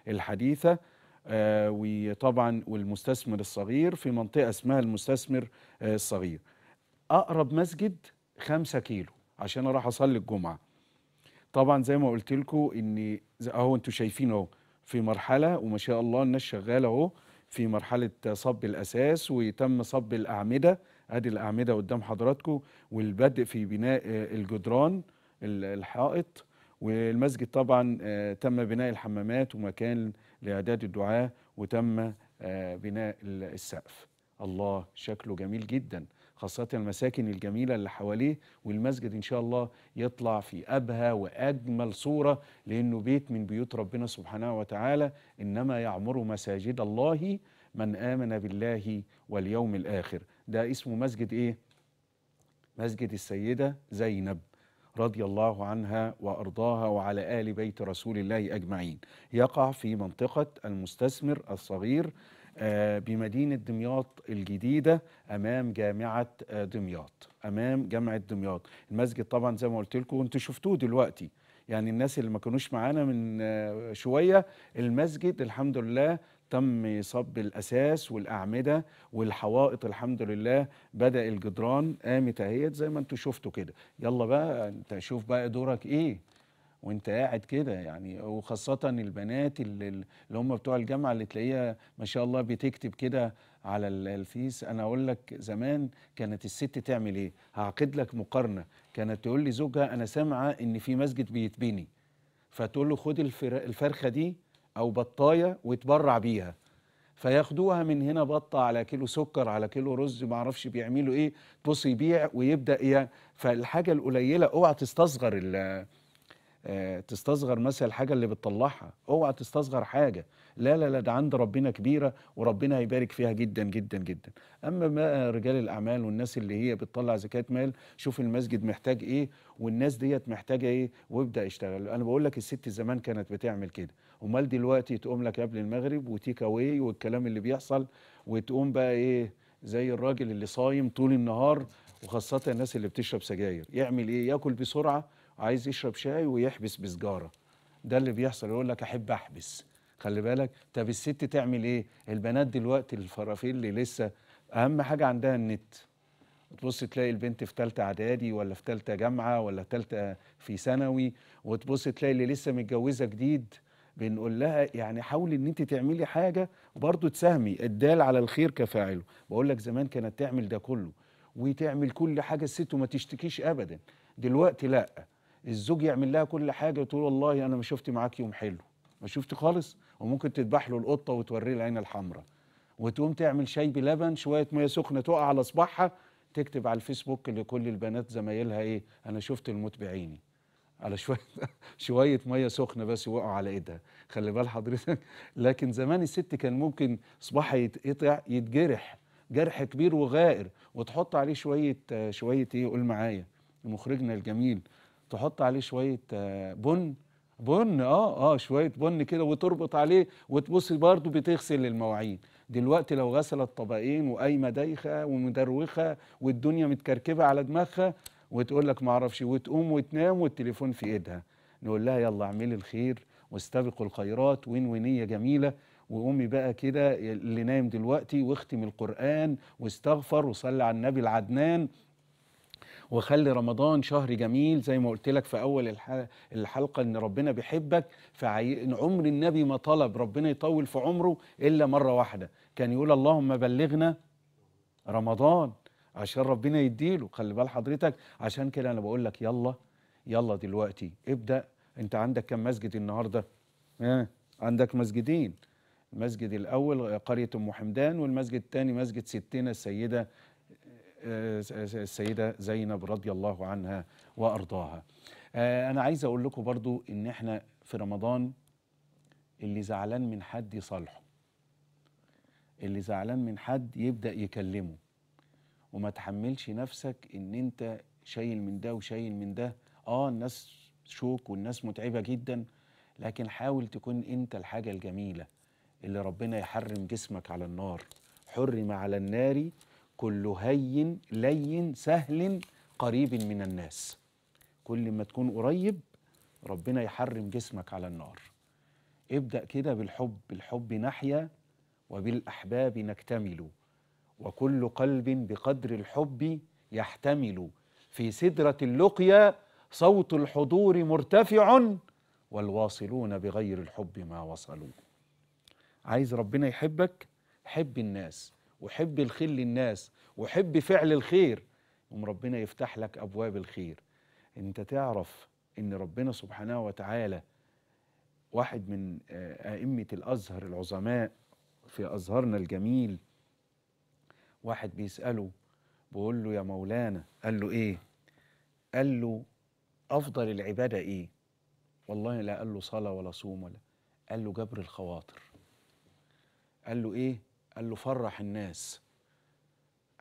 الحديثه آه، وطبعا والمستثمر الصغير في منطقه اسمها المستثمر آه، الصغير اقرب مسجد 5 كيلو عشان اروح اصلي الجمعه طبعا زي ما قلت لكم ان اهو انتوا شايفين اهو في مرحله وما شاء الله الناس شغاله اهو في مرحله صب الاساس وتم صب الاعمده ادي الاعمده قدام حضراتكم والبدء في بناء آه، الجدران الحائط والمسجد طبعا آه، تم بناء الحمامات ومكان لاعداد الدعاه وتم آه، بناء السقف الله شكله جميل جدا خاصة المساكن الجميلة اللي حواليه والمسجد إن شاء الله يطلع في أبهى وأجمل صورة لأنه بيت من بيوت ربنا سبحانه وتعالى إنما يعمر مساجد الله من آمن بالله واليوم الآخر ده اسمه مسجد إيه؟ مسجد السيدة زينب رضي الله عنها وأرضاها وعلى آل بيت رسول الله أجمعين يقع في منطقة المستثمر الصغير آه، بمدينة دمياط الجديدة أمام جامعة آه، دمياط أمام جامعة دمياط المسجد طبعا زي ما قلت لكم وانتوا شفتوه دلوقتي يعني الناس اللي ما كانوش معانا من آه، شوية المسجد الحمد لله تم صب الأساس والأعمدة والحوائط الحمد لله بدأ الجدران قامت اهيت زي ما انتم شفتوا كده يلا بقى انت شوف بقى دورك ايه وانت قاعد كده يعني وخاصة البنات اللي, اللي هم بتوع الجامعة اللي تلاقيها ما شاء الله بتكتب كده على الفيس انا اقول لك زمان كانت الست تعمل ايه هعقد لك مقارنة كانت تقول لي زوجها انا سامعة ان في مسجد بيتبني فتقول له خد الفرخة دي أو بطاية ويتبرع بيها فياخدوها من هنا بطة على كيلو سكر على كيلو رز ما اعرفش بيعملوا ايه بص يبيع ويبدا ايه فالحاجه القليله اوعى تستصغر آه، تستصغر مثلا الحاجه اللي بتطلعها اوعى تستصغر حاجه لا لا لا ده عند ربنا كبيرة وربنا هيبارك فيها جدا جدا جدا أما ما رجال الأعمال والناس اللي هي بتطلع زكاة مال شوف المسجد محتاج إيه والناس ديت محتاجة إيه وابدأ اشتغل أنا بقول لك الست زمان كانت بتعمل كده أمال دلوقتي تقوم لك قبل المغرب وتيك أواي والكلام اللي بيحصل وتقوم بقى إيه زي الراجل اللي صايم طول النهار وخاصة الناس اللي بتشرب سجاير يعمل ايه ياكل بسرعة عايز يشرب شاي ويحبس بسجارة ده اللي بيحصل يقول لك احب احبس خلي بالك طب الست تعمل ايه البنات دلوقتي الفرافيل اللي لسه اهم حاجه عندها النت تبص تلاقي البنت في ثالثه اعدادي ولا في ثالثه جامعه ولا ثالثه في ثانوي وتبص تلاقي اللي لسه متجوزه جديد بنقول لها يعني حاولي ان انت تعملي حاجه برضه تساهمي الدال على الخير كفاعله بقول لك زمان كانت تعمل ده كله وتعمل كل حاجه الست وما تشتكيش ابدا دلوقتي لا الزوج يعمل لها كل حاجه وتقول والله انا ما شفت معاك يوم حلو ما شفت خالص وممكن تذبح له القطه وتوريه العين الحمراء وتقوم تعمل شاي بلبن شويه ميه سخنه تقع على صباعها تكتب على الفيسبوك لكل البنات زمايلها ايه انا شفت الموت بعيني على شويه شويه ميه سخنه بس وقعوا على ايدها خلي بال حضرتك لكن زمان الست كان ممكن صباعها يتقطع يتجرح جرح كبير وغائر وتحط عليه شويه شويه ايه قول معايا مخرجنا الجميل تحط عليه شويه آه، بن بن اه اه شويه بن كده وتربط عليه وتبص برضه بتغسل المواعين دلوقتي لو غسلت طبقين وقايمه دايخه ومدروخه والدنيا متكركبه على دماغها وتقول لك ما اعرفش وتقوم وتنام والتليفون في ايدها نقول لها يلا اعملي الخير واستبقوا الخيرات وين ونيه جميله وقومي بقى كده اللي نايم دلوقتي واختم القران واستغفر وصلي على النبي العدنان وخلي رمضان شهر جميل زي ما قلت لك في اول الحلقه ان ربنا بيحبك عمر النبي ما طلب ربنا يطول في عمره الا مره واحده كان يقول اللهم بلغنا رمضان عشان ربنا يديله خلي بال حضرتك عشان كده انا بقول لك يلا يلا دلوقتي ابدا انت عندك كم مسجد النهارده ها عندك مسجدين المسجد الاول قريه ام حمدان والمسجد الثاني مسجد ستنا السيده آه، السيدة زينب رضي الله عنها وأرضاها آه، أنا عايز أقول لكم برضو إن إحنا في رمضان اللي زعلان من حد يصالحه اللي زعلان من حد يبدأ يكلمه وما تحملش نفسك إن أنت شايل من ده وشايل من ده آه الناس شوك والناس متعبة جدا لكن حاول تكون أنت الحاجة الجميلة اللي ربنا يحرم جسمك على النار حرم على النار كل هين لين سهل قريب من الناس كل ما تكون قريب ربنا يحرم جسمك على النار ابدأ كده بالحب الحب نحيا وبالأحباب نكتمل وكل قلب بقدر الحب يحتمل في سدرة اللقيا صوت الحضور مرتفع والواصلون بغير الحب ما وصلوا عايز ربنا يحبك حب الناس وحب الخير للناس وحب فعل الخير يقوم ربنا يفتح لك أبواب الخير أنت تعرف أن ربنا سبحانه وتعالى واحد من آه، أئمة الأزهر العظماء في أزهرنا الجميل واحد بيسأله بيقول له يا مولانا قال له إيه قال له أفضل العبادة إيه والله لا قال له صلاة ولا صوم ولا قال له جبر الخواطر قال له إيه قال له فرح الناس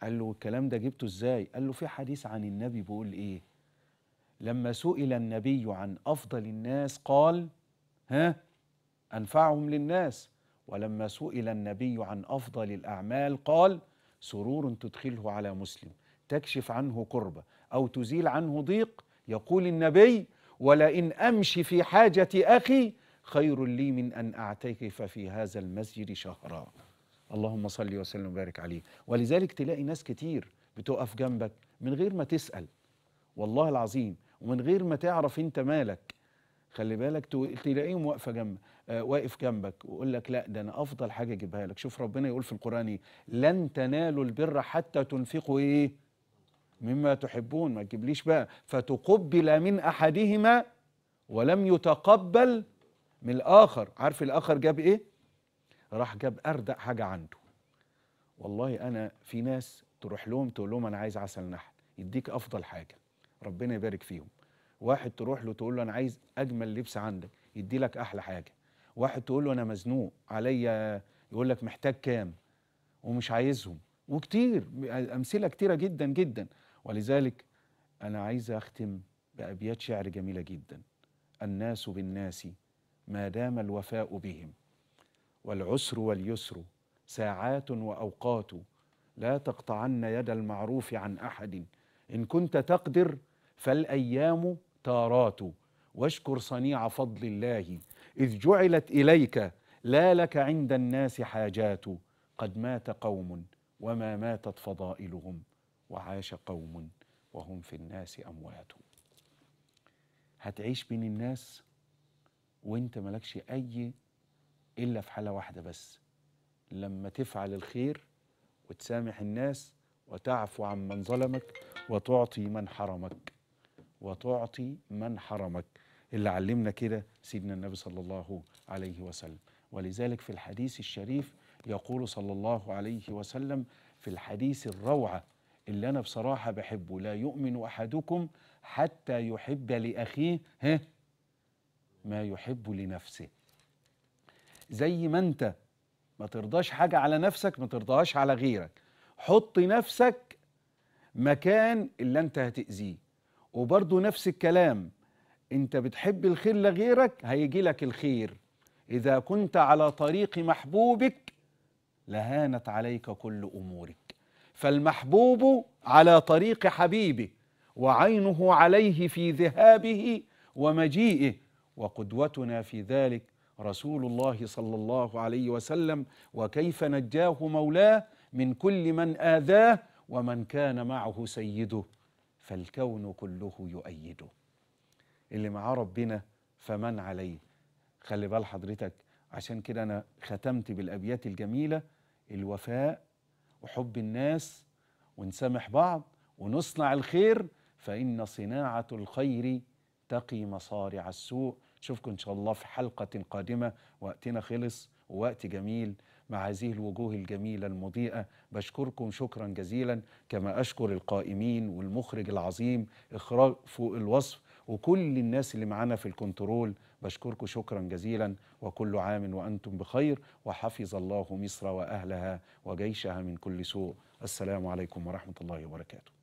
قال له الكلام ده جبته ازاي قال له في حديث عن النبي بيقول ايه لما سئل النبي عن افضل الناس قال ها انفعهم للناس ولما سئل النبي عن افضل الاعمال قال سرور تدخله على مسلم تكشف عنه كربه او تزيل عنه ضيق يقول النبي ولئن امشي في حاجه اخي خير لي من ان اعتكف في هذا المسجد شهرا اللهم صل وسلم وبارك عليه ولذلك تلاقي ناس كتير بتقف جنبك من غير ما تسأل والله العظيم ومن غير ما تعرف انت مالك خلي بالك تلاقيهم واقفه جنب آه واقف جنبك ويقول لك لا ده انا افضل حاجه اجيبها لك شوف ربنا يقول في القران ايه لن تنالوا البر حتى تنفقوا ايه مما تحبون ما تجيبليش بقى فتقبل من احدهما ولم يتقبل من الاخر عارف الاخر جاب ايه راح جاب اردأ حاجه عنده والله انا في ناس تروح لهم تقول لهم انا عايز عسل نحل يديك افضل حاجه ربنا يبارك فيهم واحد تروح له تقول له انا عايز اجمل لبس عندك يدي لك احلى حاجه واحد تقول له انا مزنوق عليا يقول لك محتاج كام ومش عايزهم وكتير امثله كتيره جدا جدا ولذلك انا عايز اختم بابيات شعر جميله جدا الناس بالناس ما دام الوفاء بهم والعسر واليسر ساعات واوقات لا تقطعن يد المعروف عن احد ان كنت تقدر فالايام تارات واشكر صنيع فضل الله اذ جعلت اليك لا لك عند الناس حاجات قد مات قوم وما ماتت فضائلهم وعاش قوم وهم في الناس اموات هتعيش بين الناس وانت مالكش اي إلا في حالة واحدة بس لما تفعل الخير وتسامح الناس وتعفو عن من ظلمك وتعطي من حرمك وتعطي من حرمك اللي علمنا كده سيدنا النبي صلى الله عليه وسلم ولذلك في الحديث الشريف يقول صلى الله عليه وسلم في الحديث الروعة اللي أنا بصراحة بحبه لا يؤمن أحدكم حتى يحب لأخيه ها ما يحب لنفسه زي ما انت ما ترضاش حاجه على نفسك ما ترضاش على غيرك حط نفسك مكان اللي انت هتاذيه وبرضو نفس الكلام انت بتحب الخير لغيرك هيجي لك الخير اذا كنت على طريق محبوبك لهانت عليك كل امورك فالمحبوب على طريق حبيبه وعينه عليه في ذهابه ومجيئه وقدوتنا في ذلك رسول الله صلى الله عليه وسلم وكيف نجاه مولاه من كل من آذاه ومن كان معه سيده فالكون كله يؤيده اللي معاه ربنا فمن عليه خلي بال حضرتك عشان كده أنا ختمت بالأبيات الجميلة الوفاء وحب الناس ونسامح بعض ونصنع الخير فإن صناعة الخير تقي مصارع السوء نشوفكم إن شاء الله في حلقة قادمة وقتنا خلص ووقت جميل مع هذه الوجوه الجميلة المضيئة بشكركم شكرا جزيلا كما أشكر القائمين والمخرج العظيم إخراج فوق الوصف وكل الناس اللي معنا في الكنترول بشكركم شكرا جزيلا وكل عام وأنتم بخير وحفظ الله مصر وأهلها وجيشها من كل سوء السلام عليكم ورحمة الله وبركاته